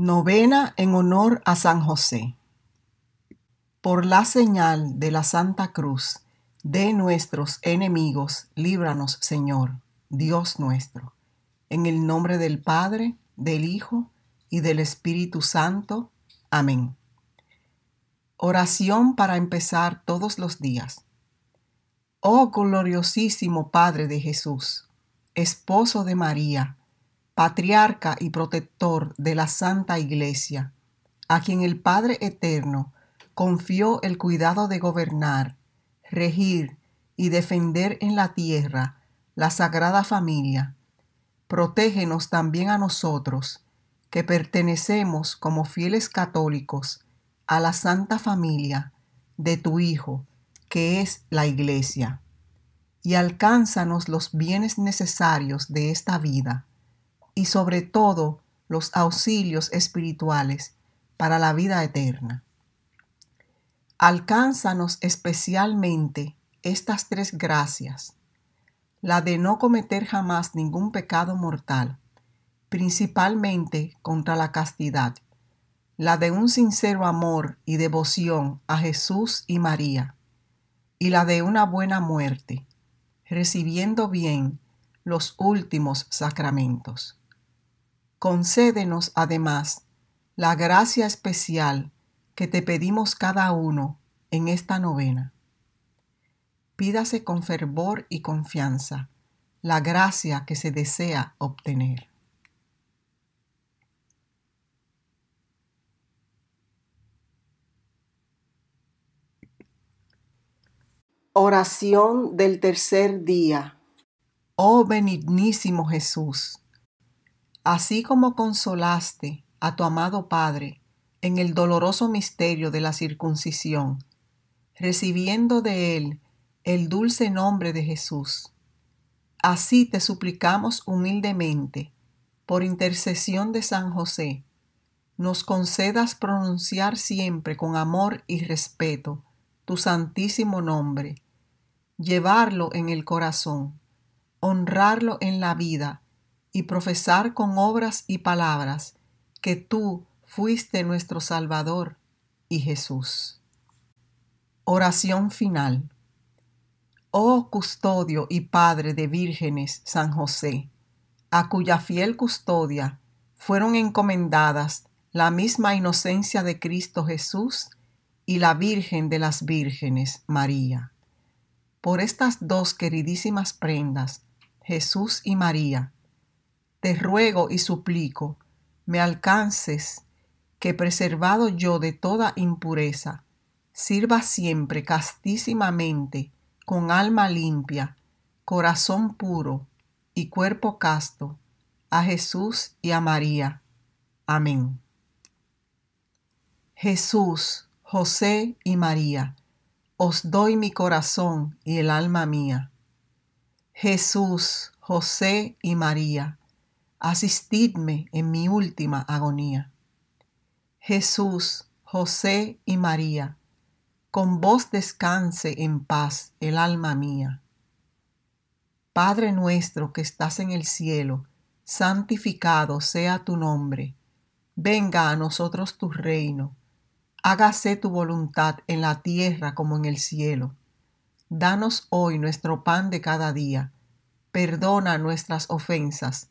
Novena en honor a San José. Por la señal de la Santa Cruz, de nuestros enemigos, líbranos, Señor, Dios nuestro. En el nombre del Padre, del Hijo y del Espíritu Santo. Amén. Oración para empezar todos los días. Oh gloriosísimo Padre de Jesús, esposo de María, patriarca y protector de la Santa Iglesia, a quien el Padre Eterno confió el cuidado de gobernar, regir y defender en la tierra la Sagrada Familia, protégenos también a nosotros, que pertenecemos como fieles católicos a la Santa Familia de tu Hijo, que es la Iglesia, y alcánzanos los bienes necesarios de esta vida y sobre todo los auxilios espirituales para la vida eterna. Alcánzanos especialmente estas tres gracias, la de no cometer jamás ningún pecado mortal, principalmente contra la castidad, la de un sincero amor y devoción a Jesús y María, y la de una buena muerte, recibiendo bien los últimos sacramentos concédenos además la gracia especial que te pedimos cada uno en esta novena. Pídase con fervor y confianza la gracia que se desea obtener. Oración del tercer día. Oh benignísimo Jesús Así como consolaste a tu amado Padre en el doloroso misterio de la circuncisión, recibiendo de él el dulce nombre de Jesús. Así te suplicamos humildemente, por intercesión de San José, nos concedas pronunciar siempre con amor y respeto tu santísimo nombre, llevarlo en el corazón, honrarlo en la vida, y profesar con obras y palabras que tú fuiste nuestro Salvador y Jesús. Oración final. Oh custodio y Padre de vírgenes San José, a cuya fiel custodia fueron encomendadas la misma inocencia de Cristo Jesús y la Virgen de las Vírgenes, María. Por estas dos queridísimas prendas, Jesús y María, te ruego y suplico, me alcances, que preservado yo de toda impureza, sirva siempre castísimamente, con alma limpia, corazón puro y cuerpo casto, a Jesús y a María. Amén. Jesús, José y María, os doy mi corazón y el alma mía. Jesús, José y María, asistidme en mi última agonía. Jesús, José y María, con vos descanse en paz el alma mía. Padre nuestro que estás en el cielo, santificado sea tu nombre. Venga a nosotros tu reino. Hágase tu voluntad en la tierra como en el cielo. Danos hoy nuestro pan de cada día. Perdona nuestras ofensas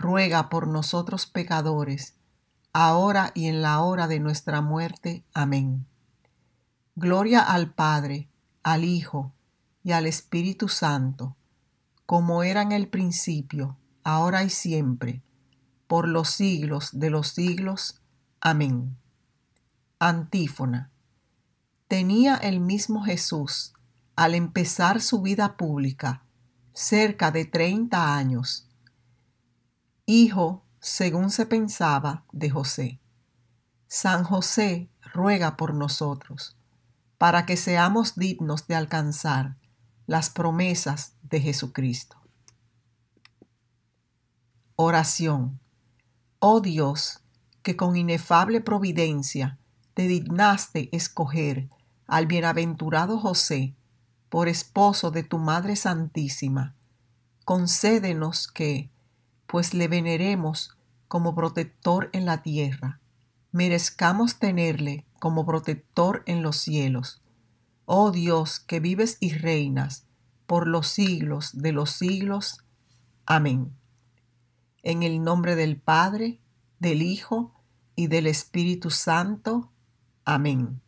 ruega por nosotros pecadores, ahora y en la hora de nuestra muerte. Amén. Gloria al Padre, al Hijo y al Espíritu Santo, como era en el principio, ahora y siempre, por los siglos de los siglos. Amén. Antífona. Tenía el mismo Jesús, al empezar su vida pública, cerca de treinta años, hijo, según se pensaba, de José. San José ruega por nosotros, para que seamos dignos de alcanzar las promesas de Jesucristo. Oración. Oh Dios, que con inefable providencia te dignaste escoger al bienaventurado José por esposo de tu Madre Santísima, concédenos que, pues le veneremos como protector en la tierra, merezcamos tenerle como protector en los cielos. Oh Dios, que vives y reinas por los siglos de los siglos. Amén. En el nombre del Padre, del Hijo y del Espíritu Santo. Amén.